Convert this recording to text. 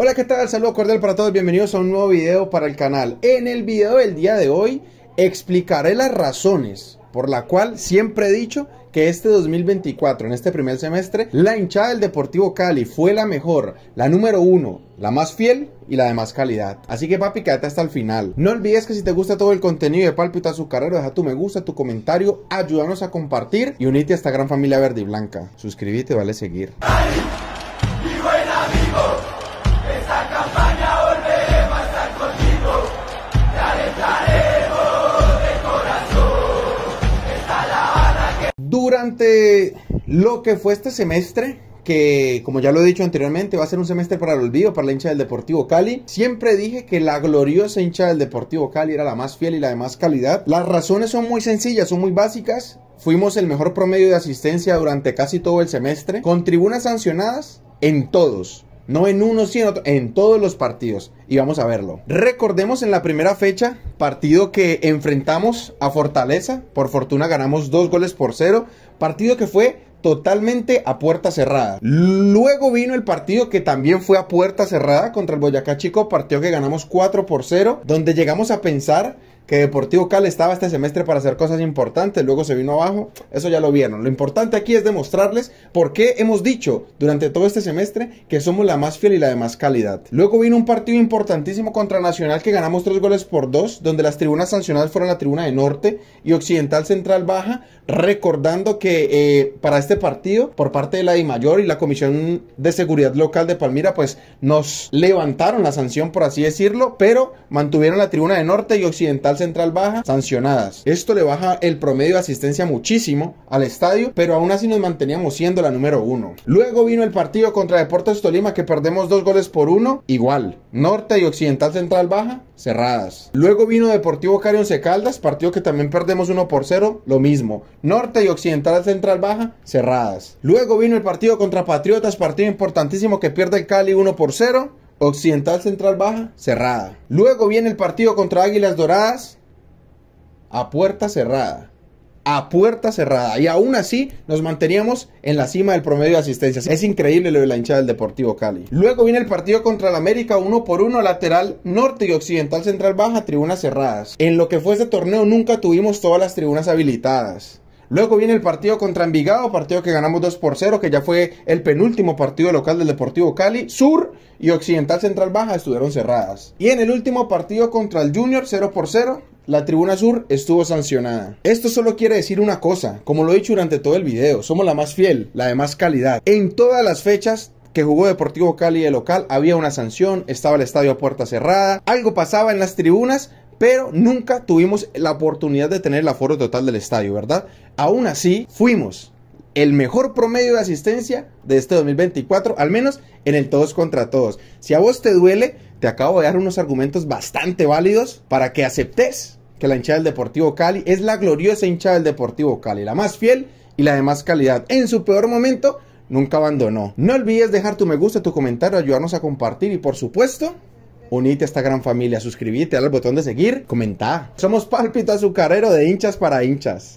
Hola, ¿qué tal? Saludo cordial para todos, bienvenidos a un nuevo video para el canal. En el video del día de hoy explicaré las razones por la cual siempre he dicho que este 2024, en este primer semestre, la hinchada del Deportivo Cali fue la mejor, la número uno, la más fiel y la de más calidad. Así que papi, quédate hasta el final. No olvides que si te gusta todo el contenido de Palpita carrera deja tu me gusta, tu comentario, ayúdanos a compartir y unite a esta gran familia verde y blanca. Suscríbete, vale seguir. Durante lo que fue este semestre, que como ya lo he dicho anteriormente, va a ser un semestre para el olvido, para la hincha del Deportivo Cali. Siempre dije que la gloriosa hincha del Deportivo Cali era la más fiel y la de más calidad. Las razones son muy sencillas, son muy básicas. Fuimos el mejor promedio de asistencia durante casi todo el semestre, con tribunas sancionadas en todos. No en uno, sino en todos los partidos. Y vamos a verlo. Recordemos en la primera fecha, partido que enfrentamos a Fortaleza. Por fortuna ganamos dos goles por cero. Partido que fue totalmente a puerta cerrada. Luego vino el partido que también fue a puerta cerrada contra el Boyacá Chico, partido que ganamos 4 por 0, donde llegamos a pensar que Deportivo Cal estaba este semestre para hacer cosas importantes, luego se vino abajo, eso ya lo vieron. Lo importante aquí es demostrarles por qué hemos dicho durante todo este semestre que somos la más fiel y la de más calidad. Luego vino un partido importantísimo contra Nacional que ganamos tres goles por dos, donde las tribunas sancionadas fueron la tribuna de Norte y Occidental Central Baja, recordando que eh, para este partido, por parte de la mayor y la Comisión de Seguridad Local de Palmira, pues nos levantaron la sanción, por así decirlo, pero mantuvieron la tribuna de Norte y Occidental central baja sancionadas. Esto le baja el promedio de asistencia muchísimo al estadio, pero aún así nos manteníamos siendo la número uno. Luego vino el partido contra Deportes Tolima que perdemos dos goles por uno, igual. Norte y Occidental Central baja cerradas. Luego vino Deportivo once Caldas, partido que también perdemos 1 por 0, lo mismo. Norte y Occidental Central baja cerradas. Luego vino el partido contra Patriotas, partido importantísimo que pierde Cali 1 por 0 Occidental Central Baja, cerrada. Luego viene el partido contra Águilas Doradas, a puerta cerrada. A puerta cerrada. Y aún así nos manteníamos en la cima del promedio de asistencias. Es increíble lo de la hinchada del Deportivo Cali. Luego viene el partido contra el América, uno por uno, lateral norte y occidental central baja, tribunas cerradas. En lo que fue este torneo nunca tuvimos todas las tribunas habilitadas. Luego viene el partido contra Envigado, partido que ganamos 2 por 0, que ya fue el penúltimo partido local del Deportivo Cali. Sur y Occidental Central Baja estuvieron cerradas. Y en el último partido contra el Junior, 0 por 0, la tribuna sur estuvo sancionada. Esto solo quiere decir una cosa, como lo he dicho durante todo el video, somos la más fiel, la de más calidad. En todas las fechas que jugó Deportivo Cali de local, había una sanción, estaba el estadio a puerta cerrada, algo pasaba en las tribunas, pero nunca tuvimos la oportunidad de tener el aforo total del estadio, ¿verdad? Aún así, fuimos el mejor promedio de asistencia de este 2024, al menos en el todos contra todos. Si a vos te duele, te acabo de dar unos argumentos bastante válidos para que aceptes que la hinchada del Deportivo Cali es la gloriosa hinchada del Deportivo Cali, la más fiel y la de más calidad. En su peor momento, nunca abandonó. No olvides dejar tu me gusta, tu comentario, ayudarnos a compartir y por supuesto, Unite a esta gran familia, suscríbete, al botón de seguir, comenta. Somos Pálpito Azucarero de hinchas para hinchas.